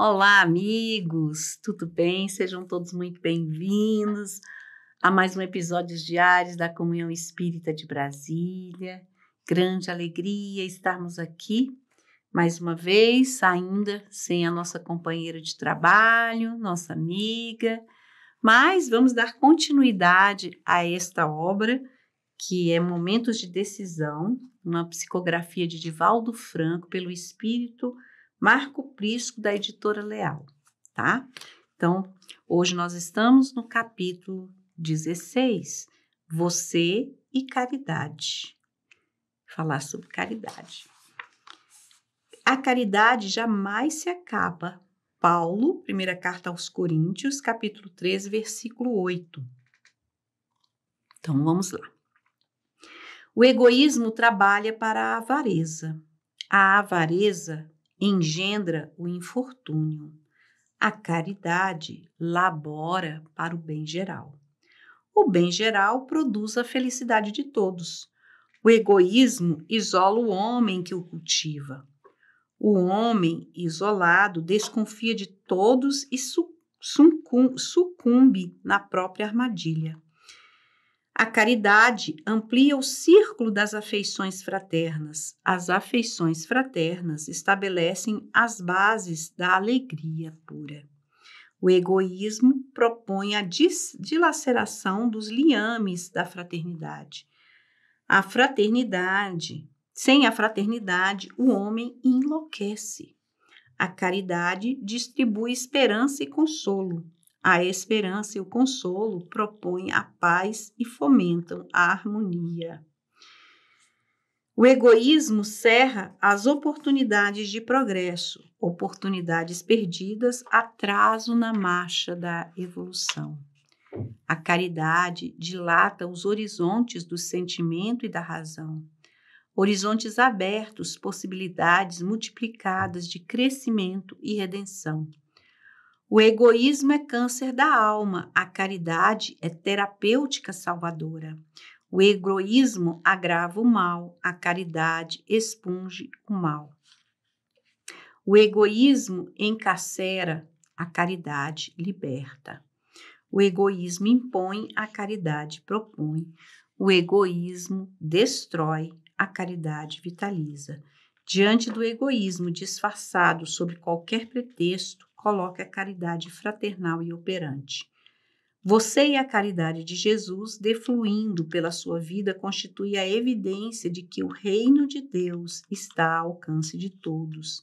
Olá, amigos! Tudo bem? Sejam todos muito bem-vindos a mais um episódio diário da Comunhão Espírita de Brasília. Grande alegria estarmos aqui mais uma vez, ainda sem a nossa companheira de trabalho, nossa amiga, mas vamos dar continuidade a esta obra que é Momentos de Decisão, uma psicografia de Divaldo Franco pelo Espírito Marco Prisco, da editora Leal, tá? Então, hoje nós estamos no capítulo 16, Você e Caridade. Falar sobre caridade. A caridade jamais se acaba. Paulo, primeira carta aos Coríntios, capítulo 3, versículo 8. Então vamos lá. O egoísmo trabalha para a avareza. A avareza engendra o infortúnio. A caridade labora para o bem geral. O bem geral produz a felicidade de todos. O egoísmo isola o homem que o cultiva. O homem isolado desconfia de todos e sucumbe na própria armadilha. A caridade amplia o círculo das afeições fraternas. As afeições fraternas estabelecem as bases da alegria pura. O egoísmo propõe a dilaceração dos liames da fraternidade. A fraternidade, sem a fraternidade, o homem enlouquece. A caridade distribui esperança e consolo. A esperança e o consolo propõem a paz e fomentam a harmonia. O egoísmo cerra as oportunidades de progresso, oportunidades perdidas, atraso na marcha da evolução. A caridade dilata os horizontes do sentimento e da razão, horizontes abertos, possibilidades multiplicadas de crescimento e redenção. O egoísmo é câncer da alma, a caridade é terapêutica salvadora. O egoísmo agrava o mal, a caridade expunge o mal. O egoísmo encarcera, a caridade liberta. O egoísmo impõe, a caridade propõe. O egoísmo destrói, a caridade vitaliza. Diante do egoísmo disfarçado sob qualquer pretexto, coloque a caridade fraternal e operante. Você e a caridade de Jesus, defluindo pela sua vida, constitui a evidência de que o reino de Deus está ao alcance de todos,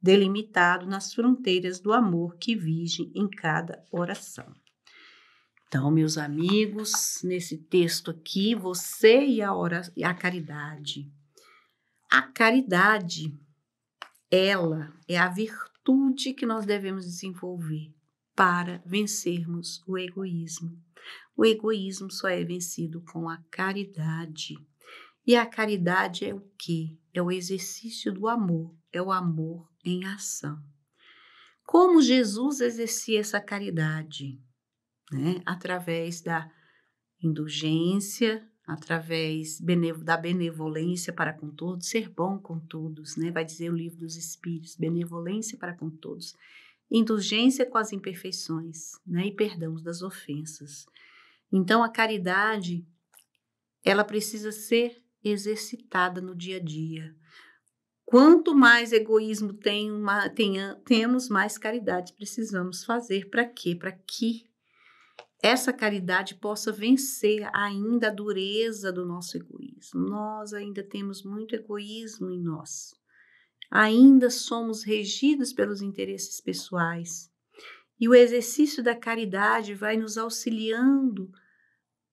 delimitado nas fronteiras do amor que vige em cada oração. Então, meus amigos, nesse texto aqui, você e a, a caridade. A caridade, ela é a virtude atitude que nós devemos desenvolver para vencermos o egoísmo. O egoísmo só é vencido com a caridade. E a caridade é o que É o exercício do amor, é o amor em ação. Como Jesus exercia essa caridade? Né? Através da indulgência, através da benevolência para com todos, ser bom com todos, né? Vai dizer o livro dos Espíritos, benevolência para com todos, indulgência com as imperfeições, né? E perdão das ofensas. Então a caridade, ela precisa ser exercitada no dia a dia. Quanto mais egoísmo tem uma, tenha, temos, mais caridade precisamos fazer. Para quê? Para que essa caridade possa vencer ainda a dureza do nosso egoísmo. Nós ainda temos muito egoísmo em nós. Ainda somos regidos pelos interesses pessoais. E o exercício da caridade vai nos auxiliando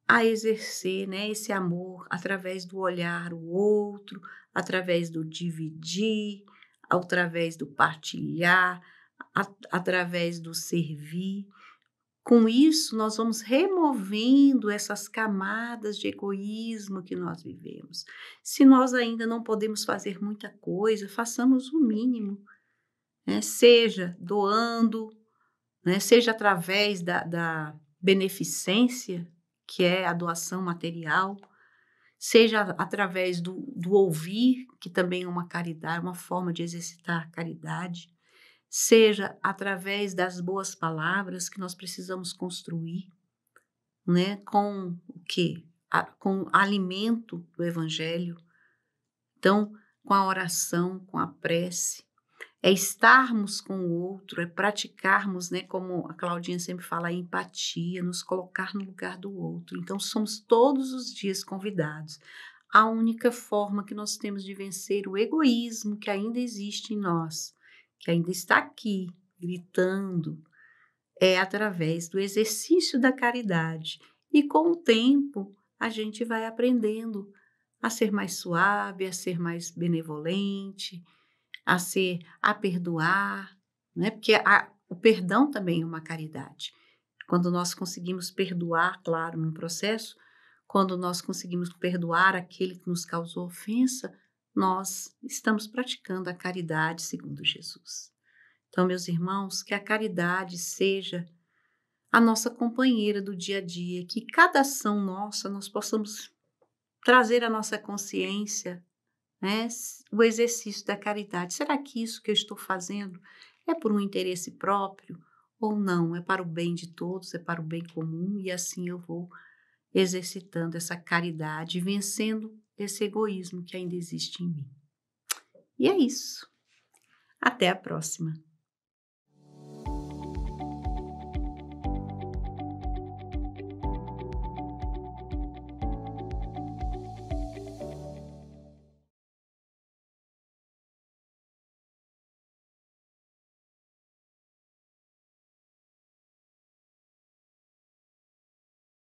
a exercer né, esse amor através do olhar o outro, através do dividir, através do partilhar, at através do servir. Com isso, nós vamos removendo essas camadas de egoísmo que nós vivemos. Se nós ainda não podemos fazer muita coisa, façamos o mínimo, né? seja doando, né? seja através da, da beneficência, que é a doação material, seja através do, do ouvir, que também é uma caridade, uma forma de exercitar a caridade seja através das boas palavras que nós precisamos construir, né? Com o quê? A, com o alimento do evangelho. Então, com a oração, com a prece, é estarmos com o outro, é praticarmos, né, como a Claudinha sempre fala, a empatia, nos colocar no lugar do outro. Então, somos todos os dias convidados. A única forma que nós temos de vencer o egoísmo que ainda existe em nós que ainda está aqui gritando, é através do exercício da caridade. E com o tempo, a gente vai aprendendo a ser mais suave, a ser mais benevolente, a ser a perdoar, né? Porque a, o perdão também é uma caridade. Quando nós conseguimos perdoar, claro, num processo, quando nós conseguimos perdoar aquele que nos causou ofensa, nós estamos praticando a caridade segundo Jesus. Então, meus irmãos, que a caridade seja a nossa companheira do dia a dia, que cada ação nossa nós possamos trazer à nossa consciência né, o exercício da caridade. Será que isso que eu estou fazendo é por um interesse próprio ou não? É para o bem de todos, é para o bem comum e assim eu vou exercitando essa caridade, vencendo desse egoísmo que ainda existe em mim. E é isso. Até a próxima!